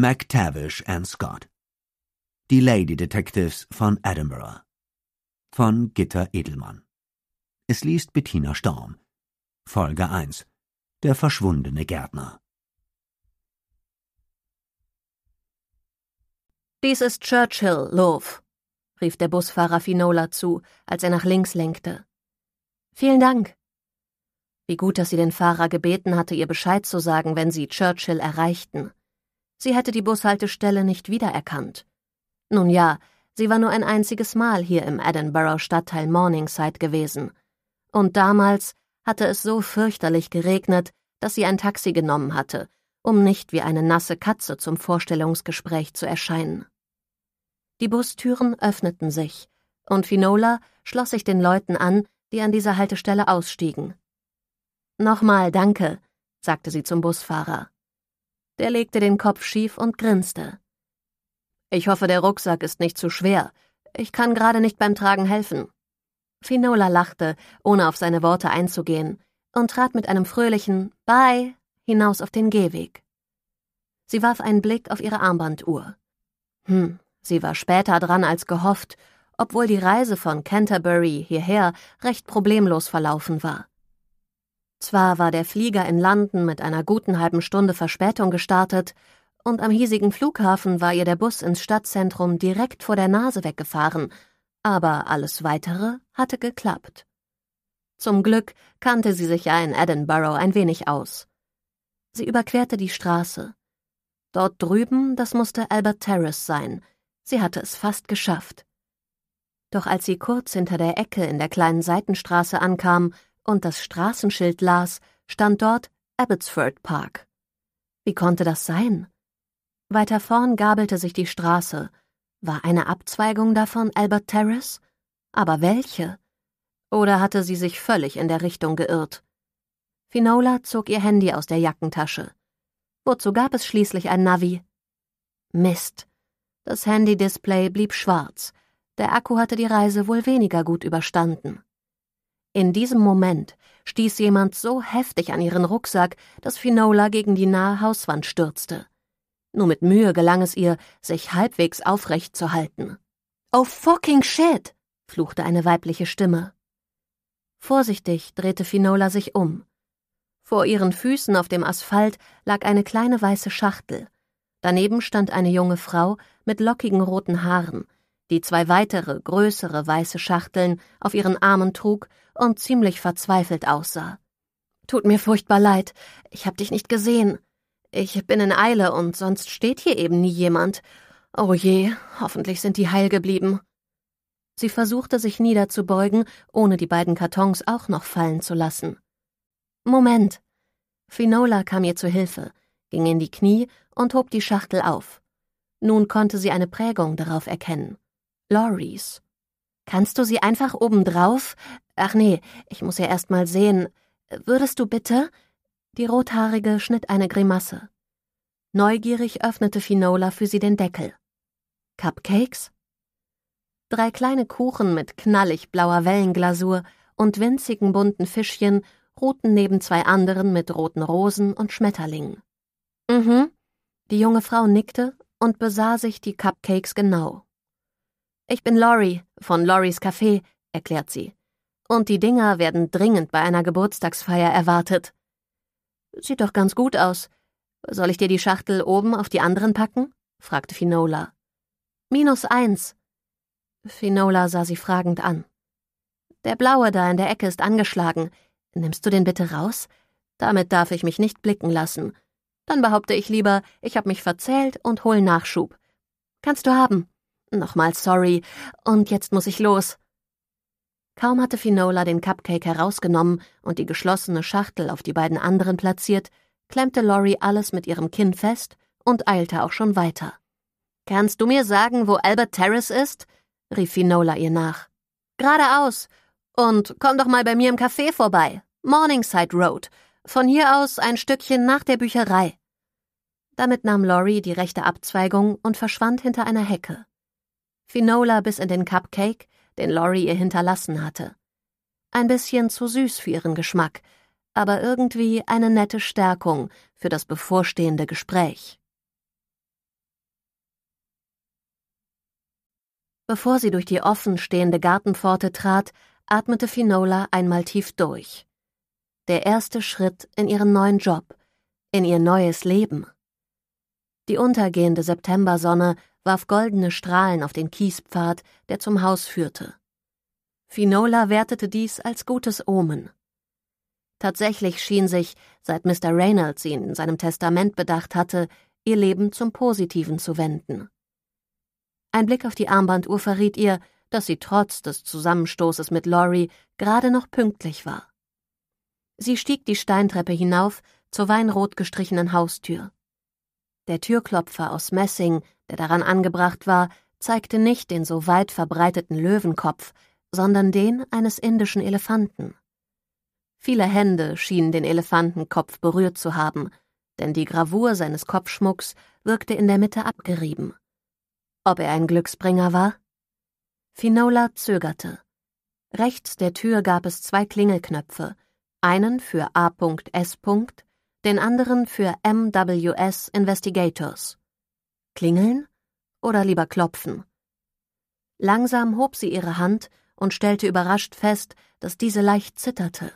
MacTavish and Scott. Die Lady Detectives von Edinburgh. Von Gitter Edelmann. Es liest Bettina Storm. Folge 1. Der verschwundene Gärtner. Dies ist Churchill, Love, rief der Busfahrer Finola zu, als er nach links lenkte. Vielen Dank. Wie gut, dass sie den Fahrer gebeten hatte, ihr Bescheid zu sagen, wenn sie Churchill erreichten. Sie hätte die Bushaltestelle nicht wiedererkannt. Nun ja, sie war nur ein einziges Mal hier im Edinburgh Stadtteil Morningside gewesen. Und damals hatte es so fürchterlich geregnet, dass sie ein Taxi genommen hatte, um nicht wie eine nasse Katze zum Vorstellungsgespräch zu erscheinen. Die Bustüren öffneten sich, und Finola schloss sich den Leuten an, die an dieser Haltestelle ausstiegen. Nochmal danke, sagte sie zum Busfahrer. Der legte den Kopf schief und grinste. Ich hoffe, der Rucksack ist nicht zu schwer. Ich kann gerade nicht beim Tragen helfen. Finola lachte, ohne auf seine Worte einzugehen, und trat mit einem fröhlichen Bye hinaus auf den Gehweg. Sie warf einen Blick auf ihre Armbanduhr. Hm, sie war später dran als gehofft, obwohl die Reise von Canterbury hierher recht problemlos verlaufen war. Zwar war der Flieger in London mit einer guten halben Stunde Verspätung gestartet, und am hiesigen Flughafen war ihr der Bus ins Stadtzentrum direkt vor der Nase weggefahren, aber alles Weitere hatte geklappt. Zum Glück kannte sie sich ja in Edinburgh ein wenig aus. Sie überquerte die Straße. Dort drüben, das musste Albert Terrace sein. Sie hatte es fast geschafft. Doch als sie kurz hinter der Ecke in der kleinen Seitenstraße ankam, und das Straßenschild las, stand dort Abbotsford Park. Wie konnte das sein? Weiter vorn gabelte sich die Straße. War eine Abzweigung davon Albert Terrace? Aber welche? Oder hatte sie sich völlig in der Richtung geirrt? Finola zog ihr Handy aus der Jackentasche. Wozu gab es schließlich ein Navi? Mist. Das Handy-Display blieb schwarz. Der Akku hatte die Reise wohl weniger gut überstanden. In diesem Moment stieß jemand so heftig an ihren Rucksack, dass Finola gegen die nahe Hauswand stürzte. Nur mit Mühe gelang es ihr, sich halbwegs aufrecht zu halten. Oh fucking shit! fluchte eine weibliche Stimme. Vorsichtig drehte Finola sich um. Vor ihren Füßen auf dem Asphalt lag eine kleine weiße Schachtel. Daneben stand eine junge Frau mit lockigen roten Haaren, die zwei weitere, größere weiße Schachteln auf ihren Armen trug und ziemlich verzweifelt aussah. Tut mir furchtbar leid, ich hab dich nicht gesehen. Ich bin in Eile und sonst steht hier eben nie jemand. Oh je, hoffentlich sind die heil geblieben. Sie versuchte sich niederzubeugen, ohne die beiden Kartons auch noch fallen zu lassen. Moment. Finola kam ihr zu Hilfe, ging in die Knie und hob die Schachtel auf. Nun konnte sie eine Prägung darauf erkennen. Loris. Kannst du sie einfach obendrauf? Ach nee, ich muss ja erst mal sehen. Würdest du bitte? Die Rothaarige schnitt eine Grimasse. Neugierig öffnete Finola für sie den Deckel. Cupcakes? Drei kleine Kuchen mit knallig blauer Wellenglasur und winzigen bunten Fischchen ruhten neben zwei anderen mit roten Rosen und Schmetterlingen. Mhm. Die junge Frau nickte und besah sich die Cupcakes genau. Ich bin Laurie von Laurie's Café, erklärt sie. Und die Dinger werden dringend bei einer Geburtstagsfeier erwartet. Sieht doch ganz gut aus. Soll ich dir die Schachtel oben auf die anderen packen? fragte Finola. Minus eins. Finola sah sie fragend an. Der blaue da in der Ecke ist angeschlagen. Nimmst du den bitte raus? Damit darf ich mich nicht blicken lassen. Dann behaupte ich lieber, ich habe mich verzählt und hol Nachschub. Kannst du haben. Nochmal sorry, und jetzt muss ich los. Kaum hatte Finola den Cupcake herausgenommen und die geschlossene Schachtel auf die beiden anderen platziert, klemmte Lori alles mit ihrem Kinn fest und eilte auch schon weiter. Kannst du mir sagen, wo Albert Terrace ist? rief Finola ihr nach. Geradeaus. Und komm doch mal bei mir im Café vorbei. Morningside Road. Von hier aus ein Stückchen nach der Bücherei. Damit nahm Lori die rechte Abzweigung und verschwand hinter einer Hecke. Finola bis in den Cupcake, den Lori ihr hinterlassen hatte. Ein bisschen zu süß für ihren Geschmack, aber irgendwie eine nette Stärkung für das bevorstehende Gespräch. Bevor sie durch die offenstehende Gartenpforte trat, atmete Finola einmal tief durch. Der erste Schritt in ihren neuen Job, in ihr neues Leben. Die untergehende Septembersonne warf goldene Strahlen auf den Kiespfad, der zum Haus führte. Finola wertete dies als gutes Omen. Tatsächlich schien sich, seit Mr. Reynolds ihn in seinem Testament bedacht hatte, ihr Leben zum Positiven zu wenden. Ein Blick auf die Armbanduhr verriet ihr, dass sie trotz des Zusammenstoßes mit Laurie gerade noch pünktlich war. Sie stieg die Steintreppe hinauf zur weinrot gestrichenen Haustür. Der Türklopfer aus Messing der daran angebracht war, zeigte nicht den so weit verbreiteten Löwenkopf, sondern den eines indischen Elefanten. Viele Hände schienen den Elefantenkopf berührt zu haben, denn die Gravur seines Kopfschmucks wirkte in der Mitte abgerieben. Ob er ein Glücksbringer war? Finola zögerte. Rechts der Tür gab es zwei Klingelknöpfe, einen für A.S., den anderen für MWS Investigators. Klingeln oder lieber klopfen? Langsam hob sie ihre Hand und stellte überrascht fest, dass diese leicht zitterte.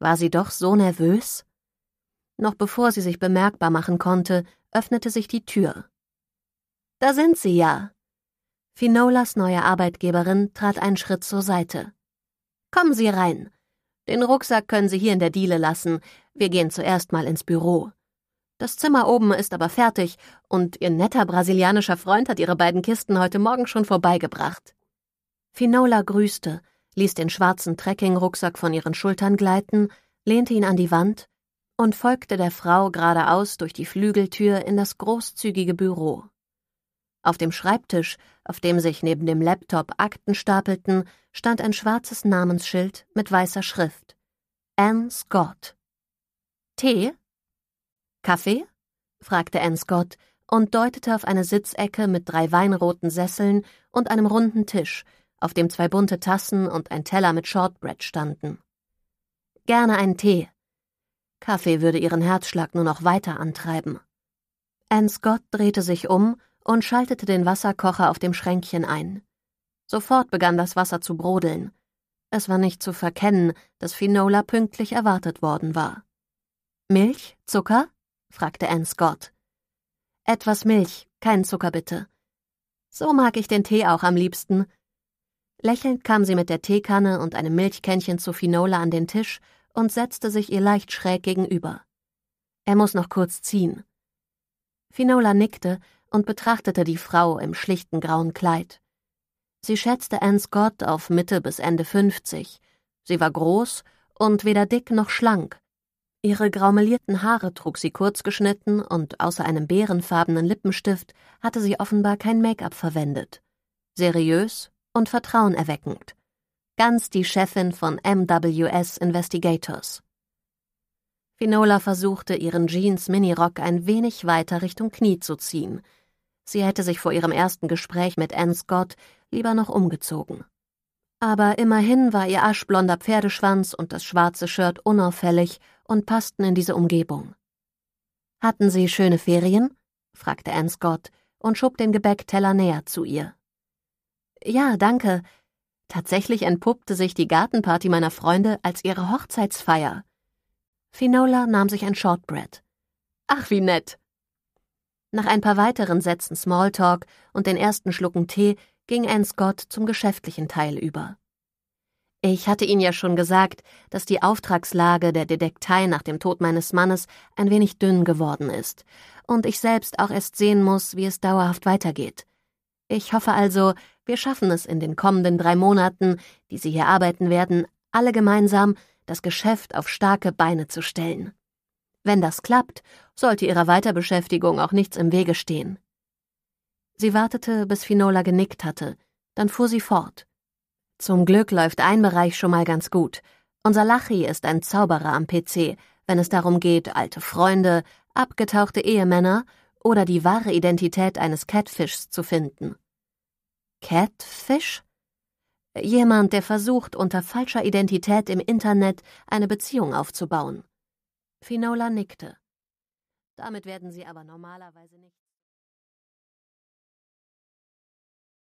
War sie doch so nervös? Noch bevor sie sich bemerkbar machen konnte, öffnete sich die Tür. Da sind sie ja. Finolas neue Arbeitgeberin trat einen Schritt zur Seite. Kommen Sie rein. Den Rucksack können Sie hier in der Diele lassen. Wir gehen zuerst mal ins Büro. Das Zimmer oben ist aber fertig und ihr netter brasilianischer Freund hat ihre beiden Kisten heute Morgen schon vorbeigebracht. Finola grüßte, ließ den schwarzen Trekkingrucksack von ihren Schultern gleiten, lehnte ihn an die Wand und folgte der Frau geradeaus durch die Flügeltür in das großzügige Büro. Auf dem Schreibtisch, auf dem sich neben dem Laptop Akten stapelten, stand ein schwarzes Namensschild mit weißer Schrift. Anne Scott. Tee? Kaffee? fragte Ann Scott und deutete auf eine Sitzecke mit drei weinroten Sesseln und einem runden Tisch, auf dem zwei bunte Tassen und ein Teller mit Shortbread standen. Gerne einen Tee. Kaffee würde ihren Herzschlag nur noch weiter antreiben. Ann Scott drehte sich um und schaltete den Wasserkocher auf dem Schränkchen ein. Sofort begann das Wasser zu brodeln. Es war nicht zu verkennen, dass Finola pünktlich erwartet worden war. Milch? Zucker? fragte Anne Scott. Etwas Milch, keinen Zucker bitte. So mag ich den Tee auch am liebsten. Lächelnd kam sie mit der Teekanne und einem Milchkännchen zu Finola an den Tisch und setzte sich ihr leicht schräg gegenüber. Er muss noch kurz ziehen. Finola nickte und betrachtete die Frau im schlichten grauen Kleid. Sie schätzte Anne Scott auf Mitte bis Ende 50. Sie war groß und weder dick noch schlank, Ihre graumelierten Haare trug sie kurz geschnitten und außer einem bärenfarbenen Lippenstift hatte sie offenbar kein Make-up verwendet. Seriös und vertrauenerweckend. Ganz die Chefin von MWS Investigators. Finola versuchte, ihren Jeans-Minirock ein wenig weiter Richtung Knie zu ziehen. Sie hätte sich vor ihrem ersten Gespräch mit Anne Scott lieber noch umgezogen. Aber immerhin war ihr aschblonder Pferdeschwanz und das schwarze Shirt unauffällig und passten in diese Umgebung. Hatten Sie schöne Ferien? fragte Anne Scott und schob den Gebäckteller näher zu ihr. Ja, danke. Tatsächlich entpuppte sich die Gartenparty meiner Freunde als ihre Hochzeitsfeier. Finola nahm sich ein Shortbread. Ach, wie nett. Nach ein paar weiteren Sätzen Smalltalk und den ersten Schlucken Tee ging Anne Scott zum geschäftlichen Teil über. Ich hatte Ihnen ja schon gesagt, dass die Auftragslage der Detektei nach dem Tod meines Mannes ein wenig dünn geworden ist und ich selbst auch erst sehen muss, wie es dauerhaft weitergeht. Ich hoffe also, wir schaffen es in den kommenden drei Monaten, die Sie hier arbeiten werden, alle gemeinsam das Geschäft auf starke Beine zu stellen. Wenn das klappt, sollte Ihrer Weiterbeschäftigung auch nichts im Wege stehen. Sie wartete, bis Finola genickt hatte, dann fuhr sie fort. Zum Glück läuft ein Bereich schon mal ganz gut. Unser Lachi ist ein Zauberer am PC, wenn es darum geht, alte Freunde, abgetauchte Ehemänner oder die wahre Identität eines Catfishs zu finden. Catfish? Jemand, der versucht, unter falscher Identität im Internet eine Beziehung aufzubauen. Finola nickte. Damit werden sie aber normalerweise nicht.